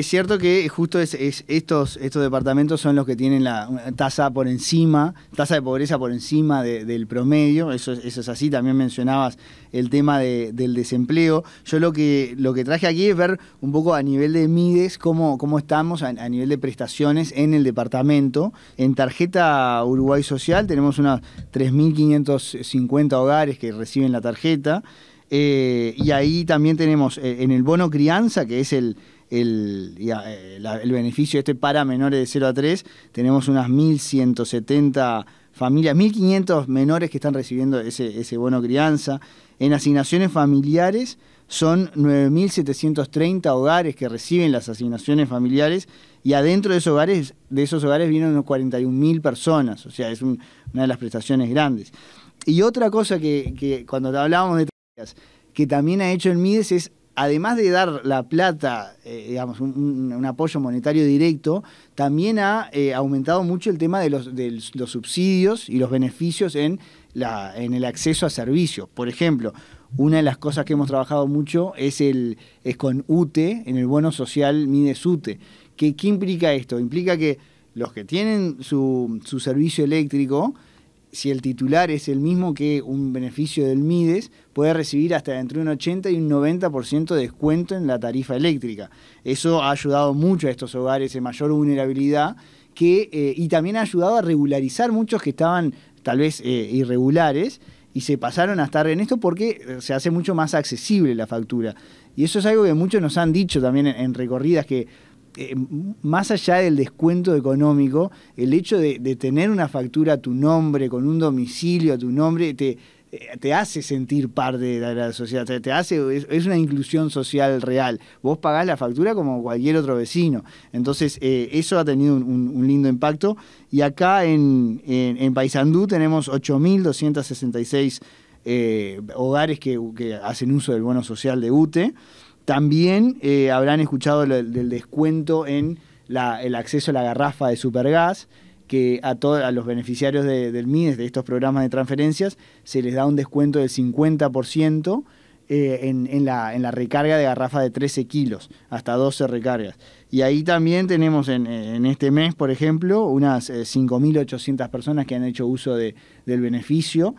Es cierto que justo estos, estos departamentos son los que tienen la tasa por encima, tasa de pobreza por encima del promedio, eso, es así, también mencionabas el tema del desempleo. Yo lo que, lo que traje aquí es ver un poco a nivel de MIDES cómo, cómo estamos a, nivel de prestaciones en el departamento. En tarjeta Uruguay Social tenemos unos 3.550 hogares que reciben la tarjeta. Eh, y ahí también tenemos eh, en el bono crianza, que es el, el, eh, el beneficio este para menores de 0 a 3, tenemos unas 1.170 familias, 1.500 menores que están recibiendo ese, bono crianza. En asignaciones familiares son 9.730 hogares que reciben las asignaciones familiares y adentro de esos hogares, de esos hogares vienen unos 41.000 personas, o sea, es una de las prestaciones grandes. Y otra cosa que, que cuando hablábamos de que también ha hecho el MIDES es además de dar la plata, eh, digamos, un, apoyo monetario directo, también ha eh, aumentado mucho el tema de los, subsidios y los beneficios en, el acceso a servicios. Por ejemplo, una de las cosas que hemos trabajado mucho es, el, es con UTE, en el bono social Mides UTE. ¿Qué, implica esto? Implica que los que tienen su servicio eléctrico si el titular es el mismo que un beneficio del MIDES, puede recibir hasta entre un 80 y un 90% de descuento en la tarifa eléctrica. Eso ha ayudado mucho a estos hogares en mayor vulnerabilidad que, eh, y también ha ayudado a regularizar muchos que estaban tal vez eh, irregulares y se pasaron a estar en esto porque eh, se hace mucho más accesible la factura. Y eso es algo que muchos nos han dicho también en recorridas que eh, más allá del descuento económico, el hecho de, tener una factura a tu nombre, con un domicilio a tu nombre, te, eh, hace sentir parte de la, sociedad, es, una inclusión social real. Vos pagás la factura como cualquier otro vecino. Entonces, eh, eso ha tenido un, lindo impacto. Y acá en, en, Paysandú tenemos 8.266 hogares que, que hacen uso del bono social de UTE. También eh, habrán escuchado del, descuento en el acceso a la garrafa de Supergas, que a, los beneficiarios del MIDES, de estos programas de transferencias, se les da un descuento del 50%. Eh, en, la, recarga de garrafa de 13 kilos, hasta 12 recargas. Y ahí también tenemos en, este mes, por ejemplo, unas 5.800 eh, personas que han hecho uso del beneficio.